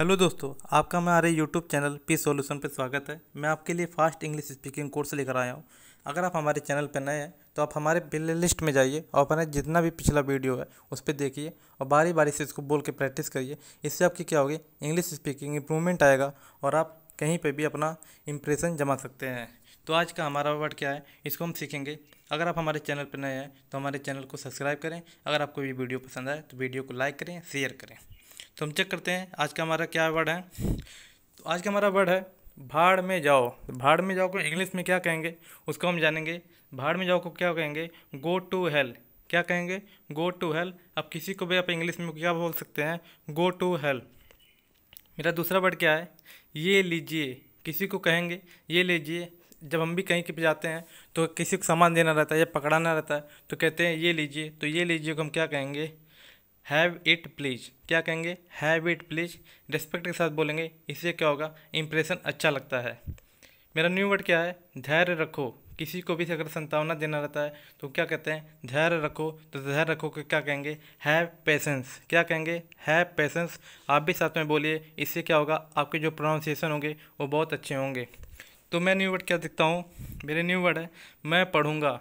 hello दोस्तों आपका हमारे यूट्यूब चैनल पी सॉल्यूशन पर स्वागत है मैं आपके लिए फास्ट इंग्लिश स्पीकिंग कोर्स लेकर आया हूँ अगर आप हमारे चैनल पर नए हैं तो आप हमारे प्ले लिस्ट में जाइए और अपना जितना भी पिछला वीडियो है उस पर देखिए और बारी बारी से इसको बोल के प्रैक्टिस करिए इससे आपकी क्या होगी इंग्लिश स्पीकिंग इम्प्रूवमेंट आएगा और आप कहीं पर भी अपना इम्प्रेशन जमा सकते हैं तो आज का हमारा वर्ड क्या है इसको हम सीखेंगे अगर आप हमारे चैनल पर नए हैं तो हमारे चैनल को सब्सक्राइब करें अगर आपको ये वीडियो पसंद आए तो वीडियो को लाइक करें शेयर करें तो हम चेक करते हैं आज का हमारा क्या वर्ड है तो आज का हमारा वर्ड है भाड़ में जाओ भाड़ में जाओ को इंग्लिश में क्या कहेंगे उसको हम जानेंगे भाड़ में जाओ को क्या कहेंगे गो टू हेल क्या कहेंगे गो टू हेल अब किसी को भी आप इंग्लिश में क्या बोल सकते हैं गो टू हेल मेरा दूसरा वर्ड क्या है ये लीजिए किसी को कहेंगे ये लीजिए जब हम भी कहीं के पे जाते हैं तो किसी को सामान देना रहता है या पकड़ाना रहता है तो कहते हैं ये लीजिए तो ये लीजिए को हम क्या कहेंगे हैव इट प्लीज क्या कहेंगे हैव इट प्लीज रिस्पेक्ट के साथ बोलेंगे इससे क्या होगा इंप्रेशन अच्छा लगता है मेरा न्यू वर्ड क्या है धैर्य रखो किसी को भी अगर संतावना देना रहता है तो क्या कहते हैं धैर्य रखो तो धैर्य रखो के क्या कहेंगे हैव पेशेंस क्या कहेंगे हैव पेशेंस आप भी साथ में बोलिए इससे क्या होगा आपके जो प्रोनाउंसिएशन होंगे वो बहुत अच्छे होंगे तो मैं न्यू वर्ड क्या देखता हूँ मेरे न्यू वर्ड है मैं पढ़ूँगा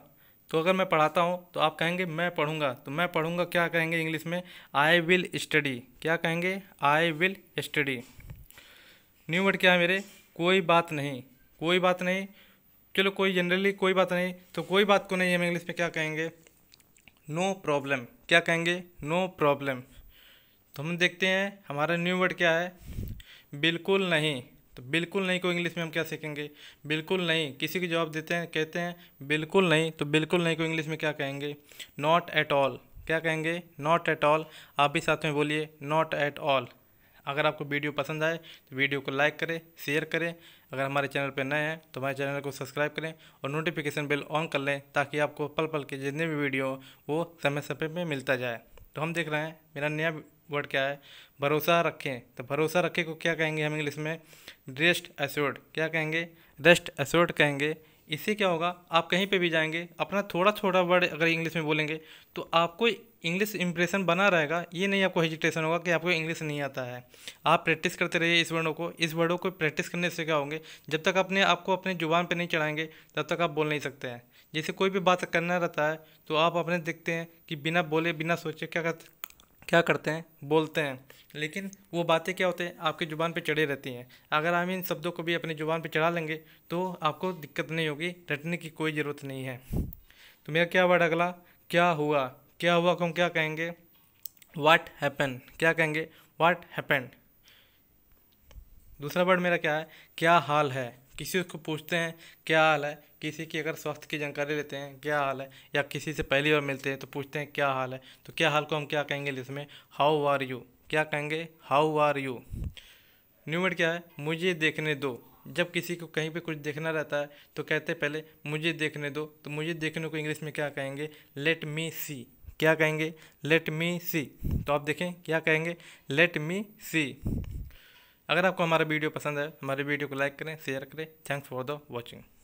तो अगर मैं पढ़ाता हूँ तो आप कहेंगे मैं पढ़ूंगा तो मैं पढ़ूंगा क्या कहेंगे इंग्लिश में आई विल स्टडी क्या कहेंगे I will study new word क्या है मेरे कोई बात नहीं कोई बात नहीं चलो कोई जनरली कोई बात नहीं तो कोई बात को नहीं हम इंग्लिश में क्या कहेंगे नो प्रॉब्लम क्या कहेंगे नो प्रॉब्लम तो हम देखते हैं हमारा न्यू वर्ड क्या है बिल्कुल नहीं तो बिल्कुल नहीं को इंग्लिश में हम क्या सीखेंगे बिल्कुल नहीं किसी को जवाब देते हैं कहते हैं बिल्कुल नहीं तो बिल्कुल नहीं को इंग्लिश में क्या कहेंगे नॉट एट ऑल क्या कहेंगे नॉट एट ऑल आप भी साथ में बोलिए नॉट एट ऑल अगर आपको वीडियो पसंद आए तो वीडियो को लाइक करें शेयर करें अगर हमारे चैनल पर नए हैं तो हमारे चैनल को सब्सक्राइब करें और नोटिफिकेशन बिल ऑन कर लें ताकि आपको पल पल के जितने भी वीडियो वो समय समय पर मिलता जाए तो हम देख रहे हैं मेरा नया वर्ड क्या है भरोसा रखें तो भरोसा रखें को क्या कहेंगे हम इंग्लिश में रेस्ट एसोर्ड क्या कहेंगे रेस्ट एसोर्ड कहेंगे इससे क्या होगा आप कहीं पे भी जाएंगे अपना थोड़ा थोड़ा वर्ड अगर इंग्लिश में बोलेंगे तो आपको इंग्लिश इंप्रेशन बना रहेगा ये नहीं आपको हेजिटेशन होगा कि आपको इंग्लिश नहीं आता है आप प्रैक्टिस करते रहिए इस वर्डों को इस वर्डों को प्रैक्टिस करने से क्या होंगे जब तक अपने आपको अपने जुबान पर नहीं चढ़ाएंगे तब तक आप बोल नहीं सकते हैं जैसे कोई भी बात करना रहता है तो आप अपने देखते हैं कि बिना बोले बिना सोचे क्या कर क्या करते हैं बोलते हैं लेकिन वो बातें क्या होते हैं आपकी ज़ुबान पे चढ़े रहती हैं अगर हम इन शब्दों को भी अपनी ज़ुबान पे चढ़ा लेंगे तो आपको दिक्कत नहीं होगी रटने की कोई ज़रूरत नहीं है तो मेरा क्या वर्ड अगला क्या हुआ क्या हुआ को हम क्या कहेंगे वाट हैपन क्या कहेंगे वाट हैपन दूसरा वर्ड मेरा क्या है क्या हाल है किसी उसको पूछते हैं क्या हाल है किसी की अगर स्वास्थ्य की जानकारी लेते हैं क्या हाल है या किसी से पहली बार मिलते हैं तो पूछते हैं क्या हाल है तो क्या हाल को हम क्या कहेंगे इसमें हाउ आर यू क्या कहेंगे how are you new word क्या है मुझे देखने दो जब किसी को कहीं पे कुछ देखना रहता है तो कहते हैं पहले मुझे देखने दो तो मुझे देखने को इंग्लिश में क्या कहेंगे लेट मी सी क्या कहेंगे लेट मी सी तो आप देखें क्या कहेंगे लेट मी सी अगर आपको हमारा वीडियो पसंद है तो हमारे वीडियो को लाइक करें शेयर करें थैंक्स फॉर द वॉचिंग